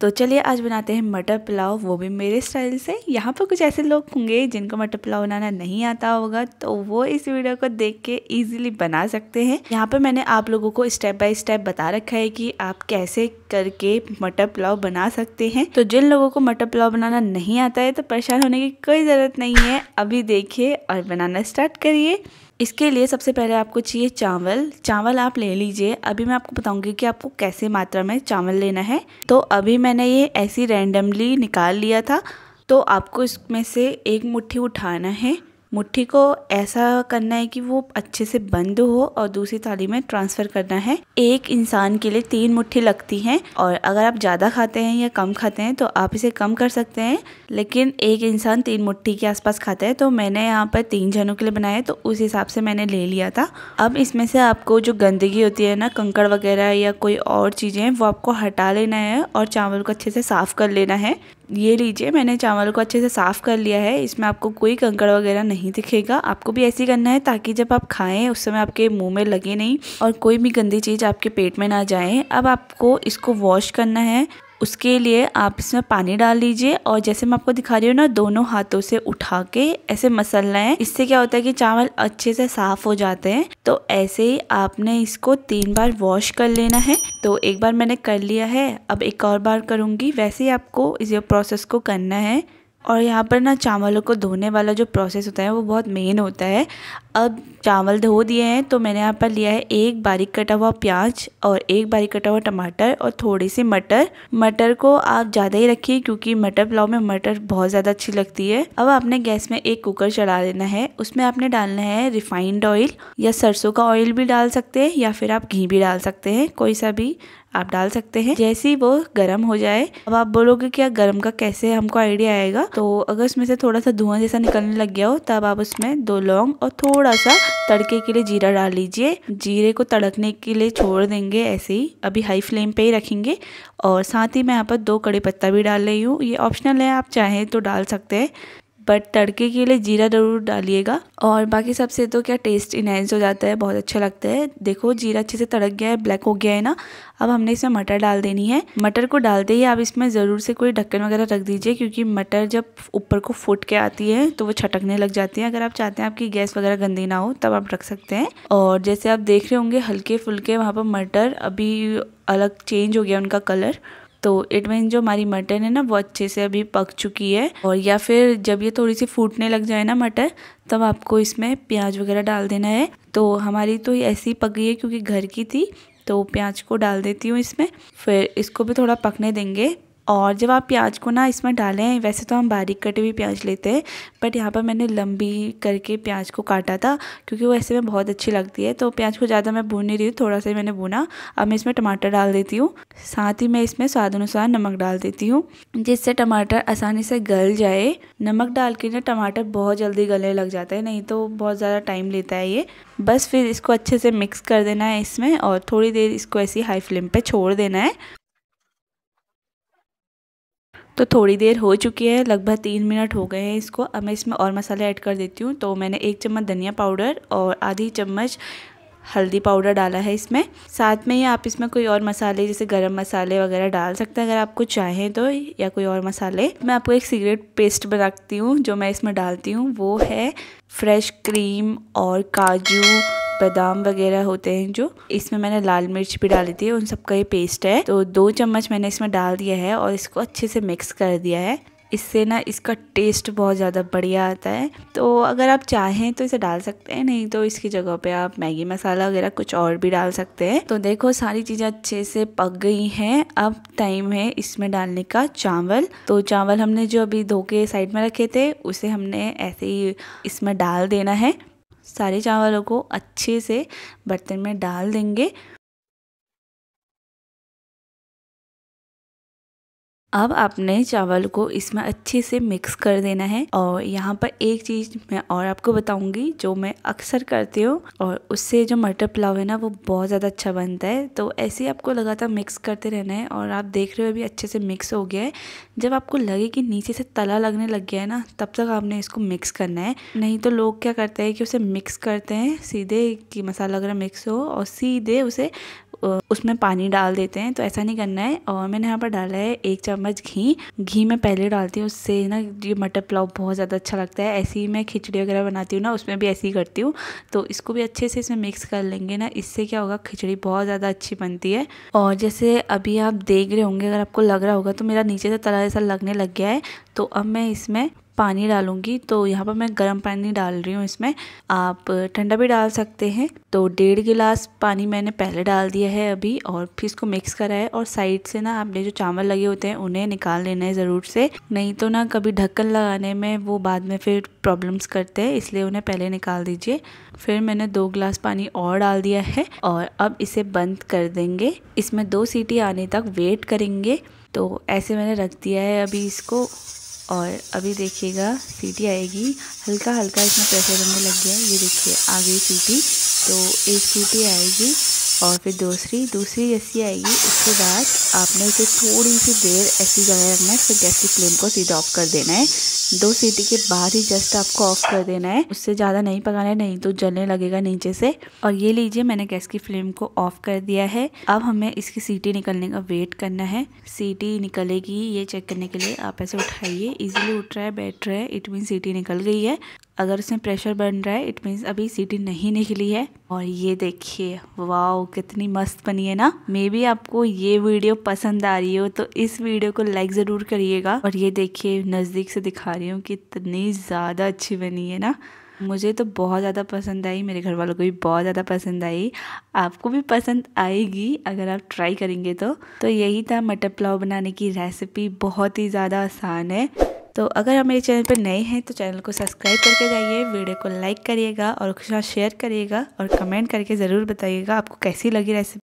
तो चलिए आज बनाते हैं मटर पुलाव वो भी मेरे स्टाइल से यहाँ पर कुछ ऐसे लोग होंगे जिनको मटर पुलाव बनाना नहीं आता होगा तो वो इस वीडियो को देख के ईजिली बना सकते हैं यहाँ पर मैंने आप लोगों को स्टेप बाय स्टेप बता रखा है कि आप कैसे करके मटर पुलाव बना सकते हैं तो जिन लोगों को मटर पुलाव बनाना नहीं आता है तो परेशान होने की कोई ज़रूरत नहीं है अभी देखिए और बनाना स्टार्ट करिए इसके लिए सबसे पहले आपको चाहिए चावल चावल आप ले लीजिए अभी मैं आपको बताऊंगी कि आपको कैसे मात्रा में चावल लेना है तो अभी मैंने ये ऐसी रैंडमली निकाल लिया था तो आपको इसमें से एक मुट्ठी उठाना है मुट्ठी को ऐसा करना है कि वो अच्छे से बंद हो और दूसरी थाली में ट्रांसफ़र करना है एक इंसान के लिए तीन मुट्ठी लगती हैं और अगर आप ज़्यादा खाते हैं या कम खाते हैं तो आप इसे कम कर सकते हैं लेकिन एक इंसान तीन मुट्ठी के आसपास खाता है तो मैंने यहाँ पर तीन जनों के लिए बनाया तो उस हिसाब से मैंने ले लिया था अब इसमें से आपको जो गंदगी होती है ना कंकड़ वगैरह या कोई और चीज़ें वो आपको हटा लेना है और चावल को अच्छे से साफ़ कर लेना है ये लीजिए मैंने चावल को अच्छे से साफ़ कर लिया है इसमें आपको कोई कंकड़ वगैरह नहीं दिखेगा आपको भी ऐसे ही करना है ताकि जब आप खाएं उस समय आपके मुंह में लगे नहीं और कोई भी गंदी चीज़ आपके पेट में ना जाए अब आपको इसको वॉश करना है उसके लिए आप इसमें पानी डाल लीजिए और जैसे मैं आपको दिखा रही हूँ ना दोनों हाथों से उठा के ऐसे मसलना है इससे क्या होता है कि चावल अच्छे से साफ हो जाते हैं तो ऐसे ही आपने इसको तीन बार वॉश कर लेना है तो एक बार मैंने कर लिया है अब एक और बार करूँगी वैसे ही आपको इस प्रोसेस को करना है और यहाँ पर ना चावलों को धोने वाला जो प्रोसेस होता है वो बहुत मेन होता है अब चावल धो दिए हैं तो मैंने यहाँ पर लिया है एक बारीक कटा हुआ प्याज और एक बारीक कटा हुआ टमाटर और थोड़ी सी मटर मटर को आप ज़्यादा ही रखिए क्योंकि मटर पुलाव में मटर बहुत ज़्यादा अच्छी लगती है अब आपने गैस में एक कुकर चढ़ा देना है उसमें आपने डालना है रिफाइंड ऑयल या सरसों का ऑयल भी डाल सकते हैं या फिर आप घी भी डाल सकते हैं कोई सा भी आप डाल सकते हैं जैसे ही वो गर्म हो जाए अब आप बोलोगे कि गर्म का कैसे हमको आइडिया आएगा तो अगर उसमें से थोड़ा सा धुआं जैसा निकलने लग गया हो तब आप उसमें दो लौंग और थोड़ा थोड़ा सा तड़के के लिए जीरा डाल लीजिए जीरे को तड़कने के लिए छोड़ देंगे ऐसे ही अभी हाई फ्लेम पे ही रखेंगे और साथ ही मैं यहाँ पर दो कड़ी पत्ता भी डाल रही हूँ ये ऑप्शनल है आप चाहें तो डाल सकते हैं बट तड़के के लिए जीरा ज़रूर डालिएगा और बाकी सबसे तो क्या टेस्ट इनहेंस हो जाता है बहुत अच्छा लगता है देखो जीरा अच्छे से तड़क गया है ब्लैक हो गया है ना अब हमने इसमें मटर डाल देनी है मटर को डालते ही आप इसमें ज़रूर से कोई ढक्कन वगैरह रख दीजिए क्योंकि मटर जब ऊपर को फूट के आती है तो वो छटकने लग जाती है अगर आप चाहते हैं आपकी गैस वगैरह गंदी ना हो तब आप रख सकते हैं और जैसे आप देख रहे होंगे हल्के फुल्के वहाँ पर मटर अभी अलग चेंज हो गया उनका कलर तो इट मीन जो हमारी मटन है ना वो अच्छे से अभी पक चुकी है और या फिर जब ये थोड़ी सी फूटने लग जाए ना मटर तब आपको इसमें प्याज वगैरह डाल देना है तो हमारी तो ऐसी पक गई है क्योंकि घर की थी तो प्याज को डाल देती हूँ इसमें फिर इसको भी थोड़ा पकने देंगे और जब आप प्याज को ना इसमें डालें वैसे तो हम बारीक कटी हुई प्याज लेते हैं बट यहाँ पर मैंने लंबी करके प्याज को काटा था क्योंकि वो ऐसे में बहुत अच्छी लगती है तो प्याज को ज़्यादा मैं भून नहीं रही हूँ थोड़ा सा मैंने भुना अब मैं इसमें टमाटर डाल देती हूँ साथ ही मैं इसमें स्वाद अनुसार नमक डाल देती हूँ जिससे टमाटर आसानी से गल जाए नमक डाल के ना टमाटर बहुत जल्दी गलने लग जाता है नहीं तो बहुत ज़्यादा टाइम लेता है ये बस फिर इसको अच्छे से मिक्स कर देना है इसमें और थोड़ी देर इसको ऐसी हाई फ्लेम पर छोड़ देना है तो थोड़ी देर हो चुकी है लगभग तीन मिनट हो गए हैं इसको अब मैं इसमें और मसाले ऐड कर देती हूँ तो मैंने एक चम्मच धनिया पाउडर और आधी चम्मच हल्दी पाउडर डाला है इसमें साथ में ही आप इसमें कोई और मसाले जैसे गरम मसाले वगैरह डाल सकते हैं अगर आपको चाहें तो या कोई और मसाले मैं आपको एक सिगरेट पेस्ट बनाती हूँ जो मैं इसमें डालती हूँ वो है फ्रेश क्रीम और काजू बादाम वगैरह होते हैं जो इसमें मैंने लाल मिर्च भी डाली थी उन सबका ये पेस्ट है तो दो चम्मच मैंने इसमें डाल दिया है और इसको अच्छे से मिक्स कर दिया है इससे ना इसका टेस्ट बहुत ज़्यादा बढ़िया आता है तो अगर आप चाहें तो इसे डाल सकते हैं नहीं तो इसकी जगह पे आप मैगी मसाला वगैरह कुछ और भी डाल सकते हैं तो देखो सारी चीज़ें अच्छे से पक गई हैं अब टाइम है इसमें डालने का चावल तो चावल हमने जो अभी धो के साइड में रखे थे उसे हमने ऐसे ही इसमें डाल देना है सारे चावलों को अच्छे से बर्तन में डाल देंगे अब आपने चावल को इसमें अच्छे से मिक्स कर देना है और यहाँ पर एक चीज़ मैं और आपको बताऊंगी जो मैं अक्सर करती हूँ और उससे जो मटर पुलाव है ना वो बहुत ज़्यादा अच्छा बनता है तो ऐसे ही आपको लगातार मिक्स करते रहना है और आप देख रहे हो अभी अच्छे से मिक्स हो गया है जब आपको लगे कि नीचे से तला लगने लग गया है ना तब तक आपने इसको मिक्स करना है नहीं तो लोग क्या करते हैं कि उसे मिक्स करते हैं सीधे कि मसाला वगैरह मिक्स हो और सीधे उसे उसमें पानी डाल देते हैं तो ऐसा नहीं करना है और मैंने यहाँ पर डाला है एक चम्मच घी घी मैं पहले डालती हूँ उससे ना ये मटर पुलाव बहुत ज़्यादा अच्छा लगता है ऐसे ही मैं खिचड़ी वगैरह बनाती हूँ ना उसमें भी ऐसे ही करती हूँ तो इसको भी अच्छे से इसमें मिक्स कर लेंगे ना इससे क्या होगा खिचड़ी बहुत ज़्यादा अच्छी बनती है और जैसे अभी आप देख रहे होंगे अगर आपको लग रहा होगा तो मेरा नीचे से तला जैसा लगने लग गया है तो अब मैं इसमें पानी डालूंगी तो यहाँ पर मैं गर्म पानी डाल रही हूँ इसमें आप ठंडा भी डाल सकते हैं तो डेढ़ गिलास पानी मैंने पहले डाल दिया है अभी और फिर इसको मिक्स करा है और साइड से ना आपने जो चावल लगे होते हैं उन्हें निकाल लेना है ज़रूर से नहीं तो ना कभी ढक्कन लगाने में वो बाद में फिर प्रॉब्लम्स करते हैं इसलिए उन्हें पहले निकाल दीजिए फिर मैंने दो गिलास पानी और डाल दिया है और अब इसे बंद कर देंगे इसमें दो सीटी आने तक वेट करेंगे तो ऐसे मैंने रख दिया है अभी इसको और अभी देखिएगा सीटी आएगी हल्का हल्का इसमें प्रेशर बनने लग गया है ये देखिए आ गई सीटी तो एक सीटी आएगी और फिर दूसरी दूसरी जैसी आएगी उसके बाद आपने इसे थोड़ी सी देर ऐसी जगह रखना है फिर गैस की फ्लेम को सीधा ऑफ कर देना है दो सीटी के बाद ही जस्ट आपको ऑफ कर देना है उससे ज़्यादा नहीं पकाना है नहीं तो जलने लगेगा नीचे से और ये लीजिए मैंने गैस की फ्लेम को ऑफ कर दिया है अब हमें इसकी सीटी निकलने का वेट करना है सीटी निकलेगी ये चेक करने के लिए आप ऐसे उठाइए इजीली उठ रहा है बैठ रहा है इट मीन सीटी निकल गई है अगर उसमें प्रेशर बन रहा है इट मीन्स अभी सीटी नहीं निकली है और ये देखिए वाओ कितनी मस्त बनी है ना मे बी आपको ये वीडियो पसंद आ रही हो तो इस वीडियो को लाइक ज़रूर करिएगा और ये देखिए नज़दीक से दिखा रही हूँ कि इतनी ज़्यादा अच्छी बनी है ना मुझे तो बहुत ज़्यादा पसंद आई मेरे घर वालों को भी बहुत ज़्यादा पसंद आई आपको भी पसंद आएगी अगर आप ट्राई करेंगे तो तो यही था मटर पुलाव बनाने की रेसिपी बहुत ही ज़्यादा आसान है तो अगर आप मेरे चैनल पर नए हैं तो चैनल को सब्सक्राइब करके जाइए वीडियो को लाइक करिएगा और उसके साथ शेयर करिएगा और कमेंट करके ज़रूर बताइएगा आपको कैसी लगी रेसिपी